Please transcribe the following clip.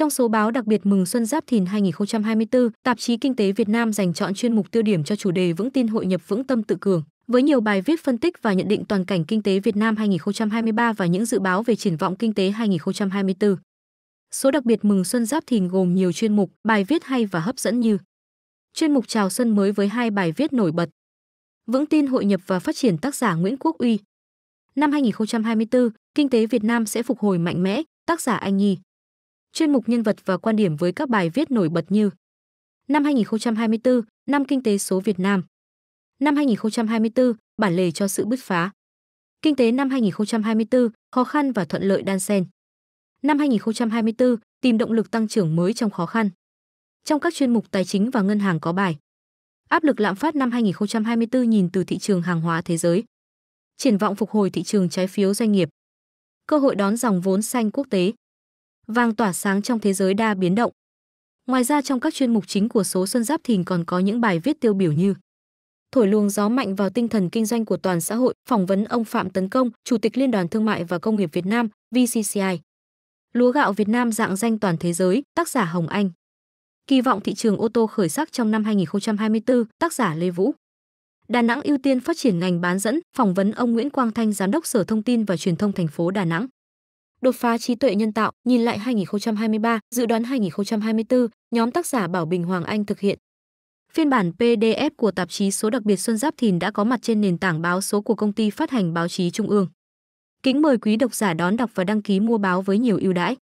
Trong số báo đặc biệt mừng Xuân Giáp Thìn 2024, tạp chí Kinh tế Việt Nam dành chọn chuyên mục tiêu điểm cho chủ đề vững tin hội nhập vững tâm tự cường, với nhiều bài viết phân tích và nhận định toàn cảnh kinh tế Việt Nam 2023 và những dự báo về triển vọng kinh tế 2024. Số đặc biệt mừng Xuân Giáp Thìn gồm nhiều chuyên mục, bài viết hay và hấp dẫn như Chuyên mục chào xuân mới với hai bài viết nổi bật. Vững tin hội nhập và phát triển tác giả Nguyễn Quốc Uy. Năm 2024, kinh tế Việt Nam sẽ phục hồi mạnh mẽ, tác giả Anh Nhi chuyên mục nhân vật và quan điểm với các bài viết nổi bật như Năm 2024, năm kinh tế số Việt Nam. Năm 2024, bản lề cho sự bứt phá. Kinh tế năm 2024, khó khăn và thuận lợi đan xen. Năm 2024, tìm động lực tăng trưởng mới trong khó khăn. Trong các chuyên mục tài chính và ngân hàng có bài Áp lực lạm phát năm 2024 nhìn từ thị trường hàng hóa thế giới. Triển vọng phục hồi thị trường trái phiếu doanh nghiệp. Cơ hội đón dòng vốn xanh quốc tế vàng tỏa sáng trong thế giới đa biến động. Ngoài ra trong các chuyên mục chính của số Xuân Giáp Thìn còn có những bài viết tiêu biểu như Thổi luồng gió mạnh vào tinh thần kinh doanh của toàn xã hội, phỏng vấn ông Phạm Tấn Công, Chủ tịch Liên đoàn Thương mại và Công nghiệp Việt Nam, VCCI. Lúa gạo Việt Nam dạng danh toàn thế giới, tác giả Hồng Anh. Kỳ vọng thị trường ô tô khởi sắc trong năm 2024, tác giả Lê Vũ. Đà Nẵng ưu tiên phát triển ngành bán dẫn, phỏng vấn ông Nguyễn Quang Thanh, giám đốc Sở Thông tin và Truyền thông thành phố Đà Nẵng. Đột phá trí tuệ nhân tạo, nhìn lại 2023, dự đoán 2024, nhóm tác giả Bảo Bình Hoàng Anh thực hiện. Phiên bản PDF của tạp chí số đặc biệt Xuân Giáp Thìn đã có mặt trên nền tảng báo số của công ty phát hành báo chí Trung ương. Kính mời quý độc giả đón đọc và đăng ký mua báo với nhiều ưu đãi.